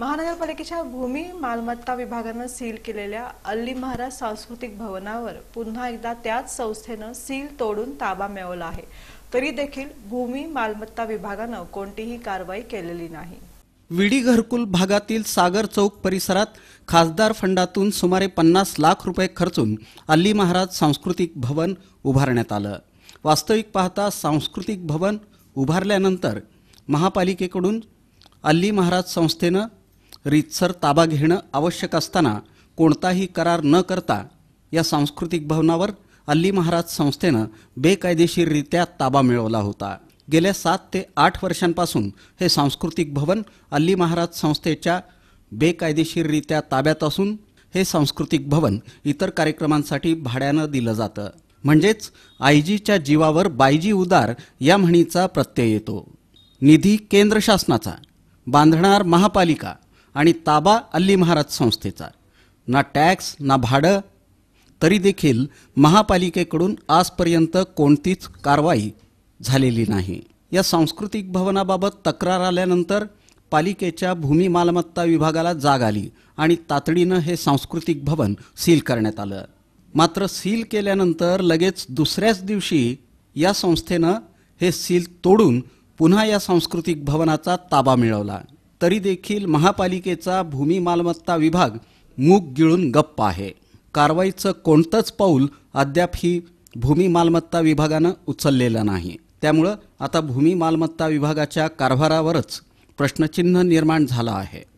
महानगरपालिकेच्या भूमी मालमत्ता विभागानं सील केलेल्या अल्ली महाराज सांस्कृतिक भवनावर पुन्हा एकदा त्याच संस्थेनं सील तोडून ताबा मिळवला आहे तरी देखील भूमी मालमत्ता विभागानं कोणतीही कारवाई केलेली नाही विडी घरकुल भागातील सागर चौक परिसरात खासदार फंडातून सुमारे पन्नास लाख रुपये खर्चून अल्ली महाराज सांस्कृतिक भवन उभारण्यात आलं वास्तविक पाहता सांस्कृतिक भवन उभारल्यानंतर महापालिकेकडून अल्ली महाराज संस्थेनं रीतसर ताबा घेणं आवश्यक असताना कोणताही करार न करता या सांस्कृतिक भवनावर अल्ली महाराज संस्थेनं बेकायदेशीररित्या ताबा मिळवला होता गेल्या सात ते आठ वर्षांपासून हे सांस्कृतिक भवन अल्ली महाराज संस्थेच्या बेकायदेशीररित्या ताब्यात असून हे सांस्कृतिक भवन इतर कार्यक्रमांसाठी भाड्यानं दिलं जातं म्हणजेच आयजीच्या जीवावर बायजी उदार या म्हणीचा प्रत्यय येतो निधी केंद्र शासनाचा बांधणार महापालिका आणि ताबा अल्ली महाराज संस्थेचा ना टॅक्स ना भाडं तरी देखील महापालिकेकडून आजपर्यंत कोणतीच कारवाई झालेली नाही या सांस्कृतिक भवनाबाबत तक्रार आल्यानंतर पालिकेच्या भूमी मालमत्ता विभागाला जाग आली आणि तातडीनं हे सांस्कृतिक भवन सील करण्यात आलं मात्र सील केल्यानंतर लगेच दुसऱ्याच दिवशी या संस्थेनं हे सील तोडून पुन्हा या सांस्कृतिक भवनाचा ताबा मिळवला तरी देखील महापालिकेचा भूमी मालमत्ता विभाग मूग गिळून गप्प आहे कारवाईचं कोणतंच पाऊल अद्याप ही भूमी मालमत्ता विभागानं उचललेलं नाही त्यामुळं आता भूमी मालमत्ता विभागाच्या कारभारावरच प्रश्नचिन्ह निर्माण झालं आहे